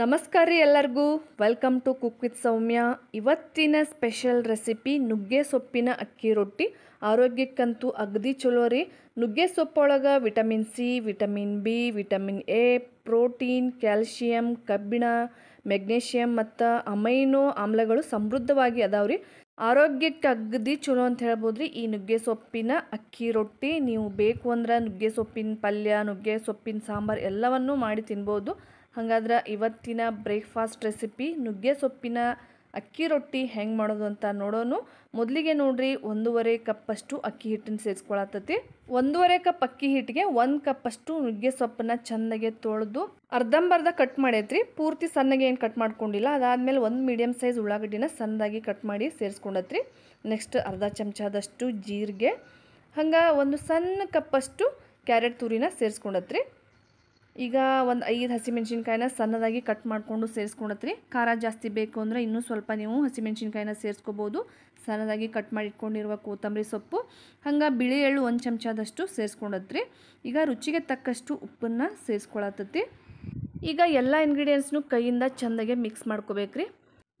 ನಮಸ್ಕಾರ ರೀ ಎಲ್ಲರಿಗೂ welcome to cook with Soumya ಇವತ್ತಿನ ಸ್ಪೆಷಲ್ ರೆಸಿಪಿ ನುಗ್ಗೆ ಸೊಪ್ಪಿನ ಅಕ್ಕಿ ರೊಟ್ಟಿ ಆರೋಗ್ಯಕ್ಕಂತೂ ಅಗದಿ ಚಲೋ ರೀ ನುಗ್ಗೆ ಸೊಪ್ಪೊಳಗೆ vitamin C vitamin B vitamin A protein calcium ಕಬ್ಬಿಣ ಮೆಗ್ನೇಷಿಯಂ ಮತ್ತು ಅಮೈನೋ ಆಮ್ಲಗಳು ಸಮೃದ್ಧವಾಗಿ ಅದಾವೆ ರೀ ಆರೋಗ್ಯಕ್ಕೆ ಅಗ್ದಿ ಚಲೋ ಅಂತ ಹೇಳ್ಬೋದು ರೀ ಈ ನುಗ್ಗೆ ಸೊಪ್ಪಿನ ಅಕ್ಕಿ ರೊಟ್ಟಿ ನೀವು ಬೇಕು ಅಂದ್ರೆ ನುಗ್ಗೆ ಸೊಪ್ಪಿನ ಪಲ್ಯ ನುಗ್ಗೆ ಸೊಪ್ಪಿನ ಸಾಂಬಾರು ಎಲ್ಲವನ್ನೂ ಮಾಡಿ ತಿನ್ಬೋದು ಹಾಗಾದ್ರೆ ಇವತ್ತಿನ ಬ್ರೇಕ್ಫಾಸ್ಟ್ ರೆಸಿಪಿ ನುಗ್ಗೆ ಸೊಪ್ಪಿನ ಅಕ್ಕಿ ರೊಟ್ಟಿ ಹೆಂಗೆ ಮಾಡೋದು ಅಂತ ನೋಡೋನು ಮೊದಲಿಗೆ ನೋಡ್ರಿ ಒಂದೂವರೆ ಕಪ್ಪಷ್ಟು ಅಕ್ಕಿ ಹಿಟ್ಟನ್ನು ಸೇರಿಸ್ಕೊಳತ್ತತಿ ಒಂದೂವರೆ ಕಪ್ ಅಕ್ಕಿ ಹಿಟ್ಟಿಗೆ ಒಂದು ಕಪ್ಪಷ್ಟು ನುಗ್ಗೆ ಸೊಪ್ಪನ್ನ ಚೆನ್ನಾಗೆ ತೊಳೆದು ಅರ್ಧಂಬರ್ಧ ಕಟ್ ಮಾಡೈತ್ರಿ ಪೂರ್ತಿ ಸಣ್ಣಗೆ ಏನು ಕಟ್ ಮಾಡ್ಕೊಂಡಿಲ್ಲ ಅದಾದಮೇಲೆ ಒಂದು ಮೀಡಿಯಮ್ ಸೈಜ್ ಉಳ್ಳಾಗಡ್ಡಿನ ಸಣ್ಣದಾಗಿ ಕಟ್ ಮಾಡಿ ಸೇರಿಸ್ಕೊಂಡತ್ರಿ ನೆಕ್ಸ್ಟ್ ಅರ್ಧ ಚಮಚದಷ್ಟು ಜೀರಿಗೆ ಹಂಗೆ ಒಂದು ಸಣ್ಣ ಕಪ್ಪಷ್ಟು ಕ್ಯಾರೆಟ್ ತುರಿನ ಸೇರಿಸ್ಕೊಂಡತ್ರಿ ಈಗ ಒಂದು ಐದು ಹಸಿಮೆಣ್ಸಿನ್ಕಾಯಿನ ಸಣ್ಣದಾಗಿ ಕಟ್ ಮಾಡಿಕೊಂಡು ಸೇರಿಸ್ಕೊಂಡತ್ರಿ ಖಾರ ಜಾಸ್ತಿ ಬೇಕು ಅಂದರೆ ಇನ್ನೂ ಸ್ವಲ್ಪ ನೀವು ಹಸಿಮೆಣ್ಸಿನ್ಕಾಯಿನ ಸೇರಿಸ್ಕೋಬೋದು ಸಣ್ಣದಾಗಿ ಕಟ್ ಮಾಡಿ ಇಟ್ಕೊಂಡಿರುವ ಕೊತ್ತಂಬರಿ ಸೊಪ್ಪು ಹಂಗೆ ಬಿಳಿ ಎಳ್ಳು ಒಂದು ಚಮಚದಷ್ಟು ಸೇರಿಸ್ಕೊಂಡತ್ರಿ ಈಗ ರುಚಿಗೆ ತಕ್ಕಷ್ಟು ಉಪ್ಪನ್ನು ಸೇರಿಸ್ಕೊಳತ್ತತಿ ಈಗ ಎಲ್ಲ ಇಂಗ್ರೀಡಿಯೆಂಟ್ಸ್ನು ಕೈಯಿಂದ ಚೆಂದಗೆ ಮಿಕ್ಸ್ ರೀ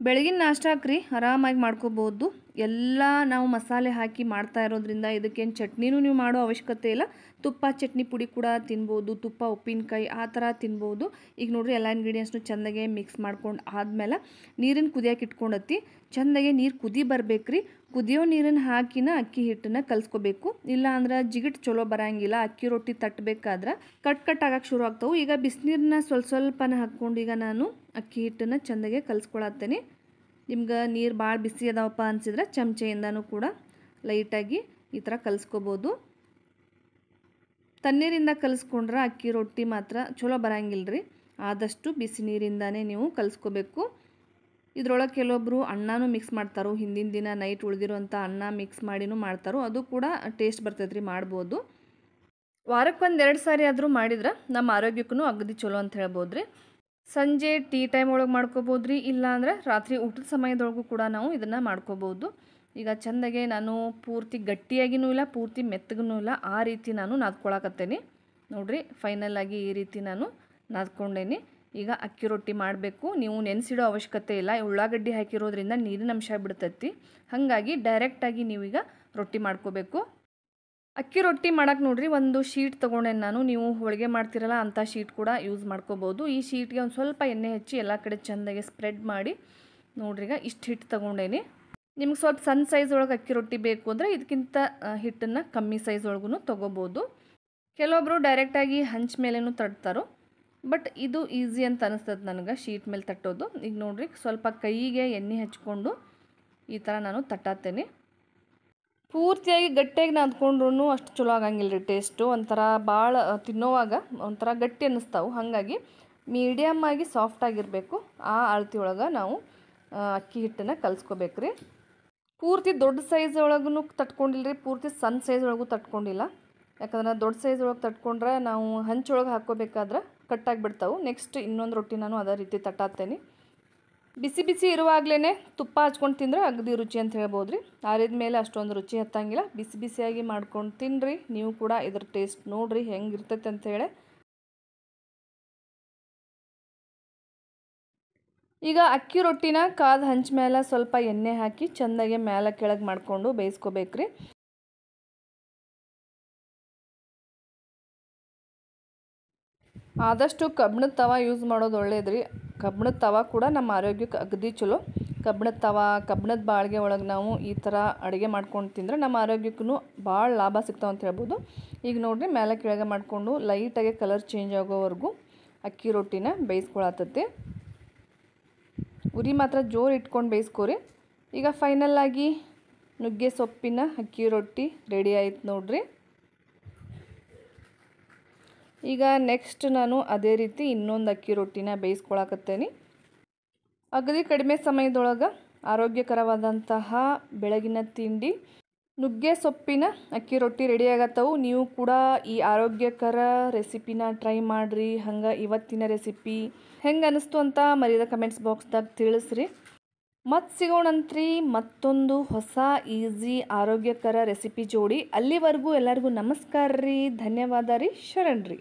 ಬೆಳಗಿನ ನಾಷ್ಟ ಹಾಕ್ರಿ ಆರಾಮಾಗಿ ಮಾಡ್ಕೋಬೋದು ಎಲ್ಲ ನಾವು ಮಸಾಲೆ ಹಾಕಿ ಮಾಡ್ತಾ ಇರೋದ್ರಿಂದ ಇದಕ್ಕೇನು ಚಟ್ನಿನೂ ನೀವು ಮಾಡೋ ಅವಶ್ಯಕತೆ ಇಲ್ಲ ತುಪ್ಪ ಚಟ್ನಿ ಪುಡಿ ಕೂಡ ತಿನ್ಬೋದು ತುಪ್ಪ ಉಪ್ಪಿನಕಾಯಿ ಆ ಥರ ತಿನ್ಬೋದು ಈಗ ನೋಡಿರಿ ಎಲ್ಲ ಇಂಗ್ರೀಡಿಯೆಂಟ್ಸ್ನು ಚೆಂದಾಗೆ ಮಿಕ್ಸ್ ಮಾಡ್ಕೊಂಡು ಆದಮೇಲೆ ನೀರಿನ ಕುದಿಯೋಕೆ ಇಟ್ಕೊಂಡತ್ತಿ ಚೆಂದಾಗೆ ನೀರು ಕುದಿ ರೀ ಕುದಿಯೋ ನೀರನ್ನು ಹಾಕಿನ ಅಕ್ಕಿ ಹಿಟ್ಟನ್ನು ಕಲಿಸ್ಕೋಬೇಕು ಇಲ್ಲಾಂದ್ರೆ ಜಿಗಿಟ್ ಚಲೋ ಬರೋಂಗಿಲ್ಲ ಅಕ್ಕಿ ರೊಟ್ಟಿ ತಟ್ಟಬೇಕಾದ್ರೆ ಕಟ್ ಕಟ್ ಆಗಕ್ಕೆ ಶುರು ಆಗ್ತವೆ ಈಗ ಬಿಸಿನೀರನ್ನ ಸ್ವಲ್ಪ ಸ್ವಲ್ಪನ ಹಾಕ್ಕೊಂಡು ಈಗ ನಾನು ಅಕ್ಕಿ ಹಿಟ್ಟನ್ನು ಚೆಂದಾಗೆ ಕಲಿಸ್ಕೊಳತ್ತೇನೆ ನಿಮ್ಗೆ ನೀರು ಭಾಳ ಬಿಸಿ ಅದಾವಪ್ಪ ಅನಿಸಿದ್ರೆ ಚಮಚೆಯಿಂದನೂ ಕೂಡ ಲೈಟಾಗಿ ಈ ಥರ ಕಲಿಸ್ಕೋಬೋದು ತಣ್ಣೀರಿಂದ ಕಲಿಸ್ಕೊಂಡ್ರೆ ಅಕ್ಕಿ ರೊಟ್ಟಿ ಮಾತ್ರ ಚಲೋ ರೀ ಆದಷ್ಟು ಬಿಸಿ ನೀರಿಂದನೇ ನೀವು ಕಲಿಸ್ಕೋಬೇಕು ಇದರೊಳಗೆ ಕೆಲವೊಬ್ಬರು ಅನ್ನನೂ ಮಿಕ್ಸ್ ಮಾಡ್ತಾರೋ ಹಿಂದಿನ ದಿನ ನೈಟ್ ಉಳಿದಿರುವಂಥ ಅನ್ನ ಮಿಕ್ಸ್ ಮಾಡಿನೂ ಮಾಡ್ತಾರೋ ಅದು ಕೂಡ ಟೇಸ್ಟ್ ಬರ್ತೈತೆ ರೀ ಮಾಡ್ಬೋದು ವಾರಕ್ಕೊಂದು ಎರಡು ಸಾರಿ ಆದರೂ ಮಾಡಿದ್ರೆ ನಮ್ಮ ಆರೋಗ್ಯಕ್ಕೂ ಅಗದಿ ಚಲೋ ಅಂತ ಹೇಳ್ಬೋದು ರೀ ಸಂಜೆ ಟೀ ಟೈಮ್ ಒಳಗೆ ಮಾಡ್ಕೋಬೋದು ರೀ ಇಲ್ಲಾಂದರೆ ರಾತ್ರಿ ಊಟದ ಸಮಯದೊಳಗೂ ಕೂಡ ನಾವು ಇದನ್ನು ಮಾಡ್ಕೋಬೋದು ಈಗ ಚೆಂದಾಗೆ ನಾನು ಪೂರ್ತಿ ಗಟ್ಟಿಯಾಗಿನೂ ಇಲ್ಲ ಪೂರ್ತಿ ಮೆತ್ತಗೂ ಇಲ್ಲ ಆ ರೀತಿ ನಾನು ನಾದ್ಕೊಳಕತ್ತೇನೆ ನೋಡಿರಿ ಫೈನಲ್ ಆಗಿ ಈ ರೀತಿ ನಾನು ನಾದ್ಕೊಂಡೇನಿ ಈಗ ಅಕ್ಕಿ ರೊಟ್ಟಿ ಮಾಡಬೇಕು ನೀವು ನೆನೆಸಿಡೋ ಅವಶ್ಯಕತೆ ಇಲ್ಲ ಉಳ್ಳಾಗಡ್ಡಿ ಹಾಕಿರೋದ್ರಿಂದ ನೀರಿನ ಅಂಶ ಬಿಡ್ತೈತಿ ಹಾಗಾಗಿ ಡೈರೆಕ್ಟಾಗಿ ನೀವೀಗ ರೊಟ್ಟಿ ಮಾಡ್ಕೋಬೇಕು ಅಕ್ಕಿ ರೊಟ್ಟಿ ಮಾಡೋಕ್ಕೆ ನೋಡಿರಿ ಒಂದು ಶೀಟ್ ತೊಗೊಂಡೇನು ನಾನು ನೀವು ಹೋಳಿಗೆ ಮಾಡ್ತಿರಲ್ಲ ಅಂಥ ಶೀಟ್ ಕೂಡ ಯೂಸ್ ಮಾಡ್ಕೋಬೋದು ಈ ಶೀಟ್ಗೆ ಒಂದು ಸ್ವಲ್ಪ ಎಣ್ಣೆ ಹಚ್ಚಿ ಎಲ್ಲ ಕಡೆ ಚೆಂದಾಗಿ ಸ್ಪ್ರೆಡ್ ಮಾಡಿ ನೋಡ್ರಿ ಈಗ ಇಷ್ಟು ಹಿಟ್ಟು ತೊಗೊಂಡೇನಿ ನಿಮ್ಗೆ ಸ್ವಲ್ಪ ಸಣ್ಣ ಸೈಜ್ ಒಳಗೆ ಅಕ್ಕಿ ರೊಟ್ಟಿ ಬೇಕು ಅಂದರೆ ಇದಕ್ಕಿಂತ ಹಿಟ್ಟನ್ನು ಕಮ್ಮಿ ಸೈಜ್ ಒಳಗೂ ತೊಗೋಬೋದು ಕೆಲವೊಬ್ಬರು ಡೈರೆಕ್ಟಾಗಿ ಹಂಚ್ ಮೇಲೇನು ತಟ್ತಾರೋ ಬಟ್ ಇದು ಈಸಿ ಅಂತ ಅನಿಸ್ತದೆ ನನಗೆ ಶೀಟ್ ಮೇಲೆ ತಟ್ಟೋದು ಈಗ ನೋಡ್ರಿ ಸ್ವಲ್ಪ ಕೈಗೆ ಎಣ್ಣೆ ಹಚ್ಕೊಂಡು ಈ ಥರ ನಾನು ತಟ್ಟಾತೇನೆ ಪೂರ್ತಿಯಾಗಿ ಗಟ್ಟಿಯಾಗಿ ನಾದ್ಕೊಂಡ್ರೂ ಅಷ್ಟು ಚಲೋ ಆಗಂಗಿಲ್ಲ ರೀ ಟೇಸ್ಟು ಒಂಥರ ಭಾಳ ತಿನ್ನೋವಾಗ ಒಂಥರ ಗಟ್ಟಿ ಅನ್ನಿಸ್ತಾವೆ ಹಾಗಾಗಿ ಮೀಡಿಯಮ್ ಆಗಿ ಸಾಫ್ಟ್ ಆಗಿರಬೇಕು ಆ ಅಳತಿ ಒಳಗೆ ನಾವು ಅಕ್ಕಿ ಹಿಟ್ಟನ್ನು ಕಲಿಸ್ಕೋಬೇಕು ರೀ ಪೂರ್ತಿ ದೊಡ್ಡ ಸೈಜ್ ಒಳಗೂ ತಟ್ಕೊಂಡಿಲ್ಲ ರೀ ಪೂರ್ತಿ ಸಣ್ಣ ಸೈಜ್ ಒಳಗೂ ತಟ್ಕೊಂಡಿಲ್ಲ ಯಾಕಂದ್ರೆ ದೊಡ್ಡ ಸೈಜ್ ಒಳಗೆ ತಟ್ಕೊಂಡ್ರೆ ನಾವು ಹಂಚೊಳಗೆ ಹಾಕ್ಕೋಬೇಕಾದ್ರೆ ಕಟ್ಟಾಗಿ ಬಿಡ್ತಾವೆ ನೆಕ್ಸ್ಟ್ ಇನ್ನೊಂದು ರೊಟ್ಟಿ ನಾನು ಅದೇ ರೀತಿ ತಟ್ಟಾತೇನೆ ಬಿಸಿ ಬಿಸಿ ಇರುವಾಗಲೇ ತುಪ್ಪ ಹಚ್ಕೊಂಡು ತಿಂದರೆ ಅಗದಿ ರುಚಿ ಅಂತ ಹೇಳ್ಬೋದು ರೀ ಆರಿದ ಮೇಲೆ ಅಷ್ಟೊಂದು ರುಚಿ ಹತ್ತಂಗಿಲ್ಲ ಬಿಸಿ ಬಿಸಿಯಾಗಿ ಮಾಡ್ಕೊಂಡು ತಿನ್ನಿರಿ ನೀವು ಕೂಡ ಇದ್ರ ಟೇಸ್ಟ್ ನೋಡಿರಿ ಹೆಂಗೆ ಇರ್ತೈತೆ ಅಂಥೇಳಿ ಈಗ ಅಕ್ಕಿ ರೊಟ್ಟಿನ ಕಾದ ಹಂಚ ಮೇಲೆ ಸ್ವಲ್ಪ ಎಣ್ಣೆ ಹಾಕಿ ಚೆಂದಾಗಿ ಮೇಲೆ ಕೆಳಗೆ ಮಾಡಿಕೊಂಡು ಬೇಯಿಸ್ಕೋಬೇಕ್ರಿ ಆದಷ್ಟು ಕಬ್ಬಿಣದ ತವಾ ಯೂಸ್ ಮಾಡೋದು ಒಳ್ಳೇದು ರೀ ಕಬ್ಬಿಣದ ತವ ಕೂಡ ನಮ್ಮ ಆರೋಗ್ಯಕ್ಕೆ ಅಗದಿ ಚಲೋ ಕಬ್ಬಿಣದ ತವ ಕಬ್ಬಿಣದ ಬಾಳಿಗೆ ಒಳಗೆ ನಾವು ಈ ಥರ ಅಡುಗೆ ಮಾಡ್ಕೊಂಡು ತಿಂದರೆ ನಮ್ಮ ಆರೋಗ್ಯಕ್ಕೂ ಭಾಳ ಲಾಭ ಸಿಗ್ತಾವೆ ಅಂತ ಹೇಳ್ಬೋದು ಈಗ ನೋಡಿರಿ ಮೇಲೆ ಕೆಳಗೆ ಮಾಡಿಕೊಂಡು ಲೈಟಾಗಿ ಕಲರ್ ಚೇಂಜ್ ಆಗೋವರೆಗೂ ಅಕ್ಕಿ ರೊಟ್ಟಿನ ಬೇಯಿಸ್ಕೊಳತ್ತೆ ಉರಿ ಮಾತ್ರ ಜೋರು ಇಟ್ಕೊಂಡು ಬೇಯಿಸ್ಕೊರಿ ಈಗ ಫೈನಲ್ಲಾಗಿ ನುಗ್ಗೆ ಸೊಪ್ಪಿನ ಅಕ್ಕಿ ರೊಟ್ಟಿ ರೆಡಿ ಆಯ್ತು ನೋಡಿರಿ ಈಗ ನೆಕ್ಸ್ಟ್ ನಾನು ಅದೇ ರೀತಿ ಇನ್ನೊಂದು ಅಕ್ಕಿ ರೊಟ್ಟಿನ ಬೇಯಿಸ್ಕೊಳಕತ್ತೇನೆ ಅಗದಿ ಕಡಿಮೆ ಸಮಯದೊಳಗೆ ಆರೋಗ್ಯಕರವಾದಂತಹ ಬೆಳಗಿನ ತಿಂಡಿ ನುಗ್ಗೆ ಸೊಪ್ಪಿನ ಅಕ್ಕಿ ರೊಟ್ಟಿ ರೆಡಿ ಆಗತ್ತವು ನೀವು ಕೂಡ ಈ ಆರೋಗ್ಯಕರ ರೆಸಿಪಿನ ಟ್ರೈ ಮಾಡಿರಿ ಹಂಗೆ ಇವತ್ತಿನ ರೆಸಿಪಿ ಹೆಂಗೆ ಅನಿಸ್ತು ಅಂತ ಮರ್ಯಾದ ಕಮೆಂಟ್ಸ್ ಬಾಕ್ಸ್ದಾಗ ತಿಳಿಸ್ರಿ ಮತ್ತೆ ಸಿಗೋಣಂತ್ರಿ ಮತ್ತೊಂದು ಹೊಸ ಈಸಿ ಆರೋಗ್ಯಕರ ರೆಸಿಪಿ ಜೋಡಿ ಅಲ್ಲಿವರೆಗೂ ಎಲ್ಲರಿಗೂ ನಮಸ್ಕಾರ ರೀ ಧನ್ಯವಾದ ರೀ ಶರಣ್ರಿ